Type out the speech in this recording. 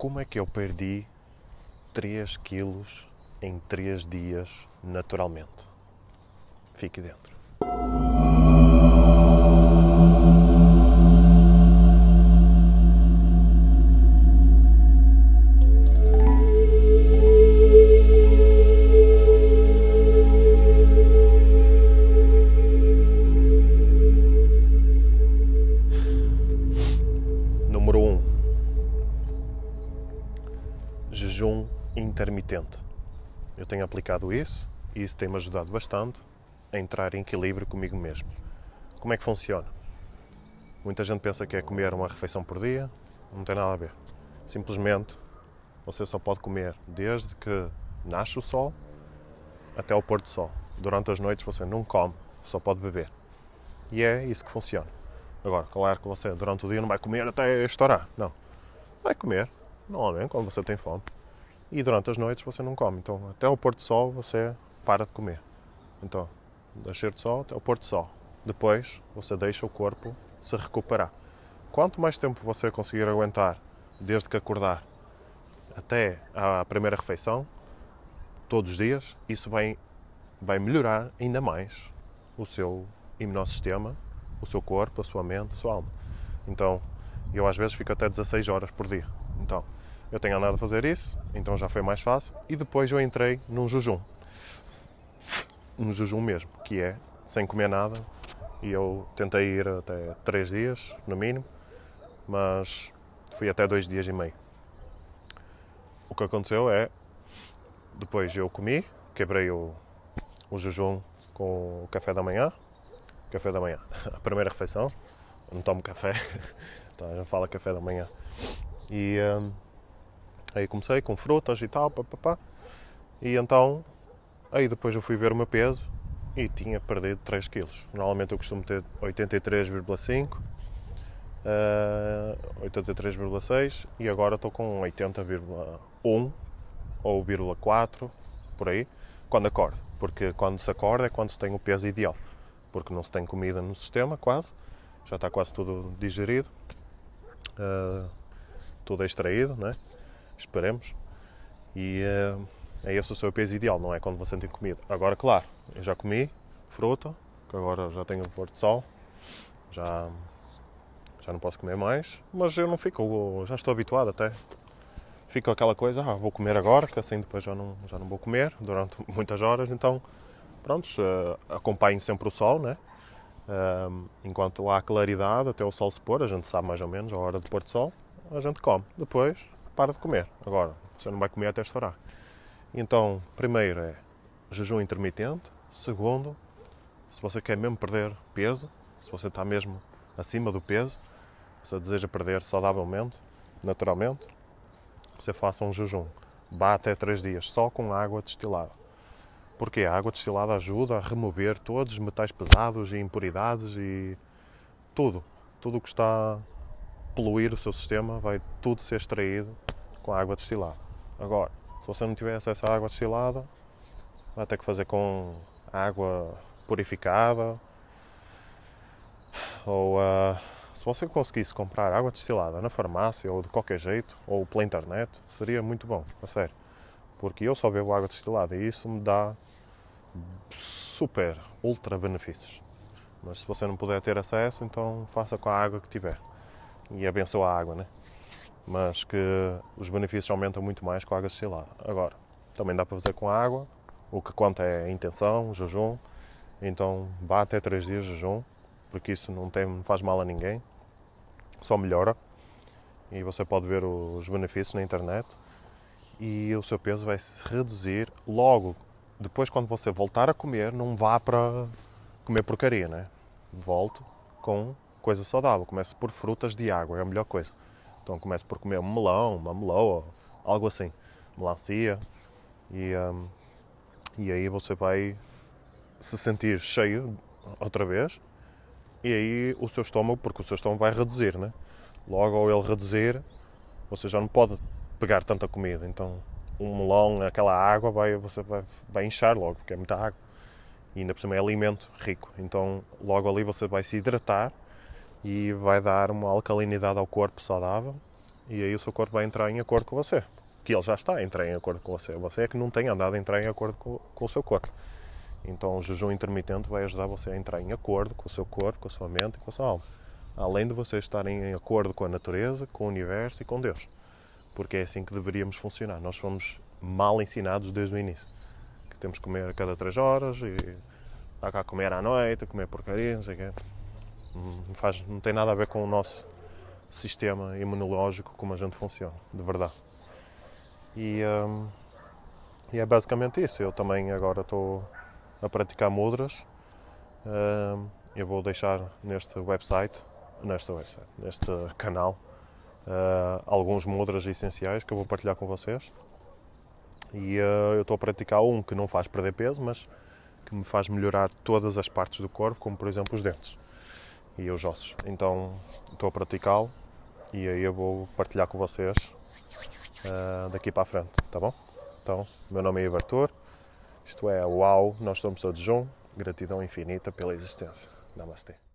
como é que eu perdi 3 quilos em 3 dias naturalmente? Fique dentro. intermitente. Eu tenho aplicado isso e isso tem-me ajudado bastante a entrar em equilíbrio comigo mesmo. Como é que funciona? Muita gente pensa que é comer uma refeição por dia, não tem nada a ver. Simplesmente você só pode comer desde que nasce o sol até o pôr do sol. Durante as noites você não come, só pode beber. E é isso que funciona. Agora, claro que você durante o dia não vai comer até estourar, não. Vai comer, normalmente, quando você tem fome e durante as noites você não come. Então, até o pôr do sol você para de comer. Então, nascer do sol até o pôr do sol. Depois, você deixa o corpo se recuperar. Quanto mais tempo você conseguir aguentar, desde que acordar até a primeira refeição, todos os dias, isso vai, vai melhorar ainda mais o seu imunossistema, o seu corpo, a sua mente, a sua alma. Então, eu às vezes fico até 16 horas por dia. Então, eu tenho andado a fazer isso, então já foi mais fácil. E depois eu entrei num jejum. Um jejum mesmo, que é sem comer nada. E eu tentei ir até 3 dias, no mínimo, mas fui até 2 dias e meio. O que aconteceu é, depois eu comi, quebrei o, o jejum com o café da manhã. Café da manhã, a primeira refeição. Eu não tomo café, então já fala café da manhã. E... Hum, Aí comecei com frutas e tal, papapá. E então, aí depois eu fui ver o meu peso e tinha perdido 3 quilos. Normalmente eu costumo ter 83,5, uh, 83,6 e agora estou com 80,1 ou 0,4 por aí, quando acordo. Porque quando se acorda é quando se tem o peso ideal. Porque não se tem comida no sistema, quase. Já está quase tudo digerido. Uh, tudo extraído, né? esperemos. E uh, é esse o seu peso ideal, não é quando você tem comida. Agora, claro, eu já comi fruta, que agora já tenho o pôr de sol, já, já não posso comer mais, mas eu não fico, já estou habituado até. Fico aquela coisa, ah, vou comer agora, que assim depois já não, já não vou comer durante muitas horas, então, prontos, uh, eh, acompanho sempre o sol, né? Eh, enquanto há claridade, até o sol se pôr, a gente sabe mais ou menos a hora do pôr do sol, a gente come. Depois para de comer. Agora, você não vai comer até estourar. Então, primeiro é jejum intermitente. Segundo, se você quer mesmo perder peso, se você está mesmo acima do peso, se deseja perder saudavelmente, naturalmente, você faça um jejum. Vá até 3 dias, só com água destilada. Porque a água destilada ajuda a remover todos os metais pesados e impuridades e tudo. Tudo o que está a poluir o seu sistema vai tudo ser extraído com a água destilada. Agora, se você não tiver acesso à água destilada, vai ter que fazer com água purificada. Ou uh, se você conseguisse comprar água destilada na farmácia ou de qualquer jeito, ou pela internet, seria muito bom, a sério. Porque eu só bebo água destilada e isso me dá super, ultra benefícios. Mas se você não puder ter acesso, então faça com a água que tiver. E abençoa a água, né? mas que os benefícios aumentam muito mais com a água destilar. Agora, também dá para fazer com a água, o que conta é a intenção, o jejum, então vá até 3 dias de jejum, porque isso não, tem, não faz mal a ninguém, só melhora e você pode ver os benefícios na internet e o seu peso vai se reduzir logo depois quando você voltar a comer não vá para comer porcaria né volte com coisa saudável comece por frutas de água é a melhor coisa então começo por comer um melão, uma meloa, algo assim, melancia. E, um, e aí você vai se sentir cheio outra vez. E aí o seu estômago, porque o seu estômago vai reduzir, né? Logo ao ele reduzir, você já não pode pegar tanta comida. Então um melão, aquela água, vai, você vai, vai inchar logo, porque é muita água. E ainda por cima é alimento rico. Então logo ali você vai se hidratar e vai dar uma alcalinidade ao corpo saudável e aí o seu corpo vai entrar em acordo com você. Que ele já está a entrar em acordo com você. Você é que não tem andado a entrar em acordo com, com o seu corpo. Então o jejum intermitente vai ajudar você a entrar em acordo com o seu corpo, com a sua mente e com a sua alma. Além de você estar em acordo com a natureza, com o universo e com Deus. Porque é assim que deveríamos funcionar. Nós fomos mal ensinados desde o início. Que temos que comer a cada três horas e estar tá cá a comer à noite, a comer porcaria, não sei o quê. Não, faz, não tem nada a ver com o nosso sistema imunológico, como a gente funciona, de verdade. E, um, e é basicamente isso. Eu também agora estou a praticar mudras. Um, eu vou deixar neste website, neste website, neste canal, uh, alguns mudras essenciais que eu vou partilhar com vocês. E uh, eu estou a praticar um que não faz perder peso, mas que me faz melhorar todas as partes do corpo, como por exemplo os dentes e os ossos. Então estou a praticá-lo e aí eu vou partilhar com vocês uh, daqui para a frente, tá bom? Então, meu nome é Ivartur, isto é Uau, nós somos todos um, gratidão infinita pela existência. Namastê.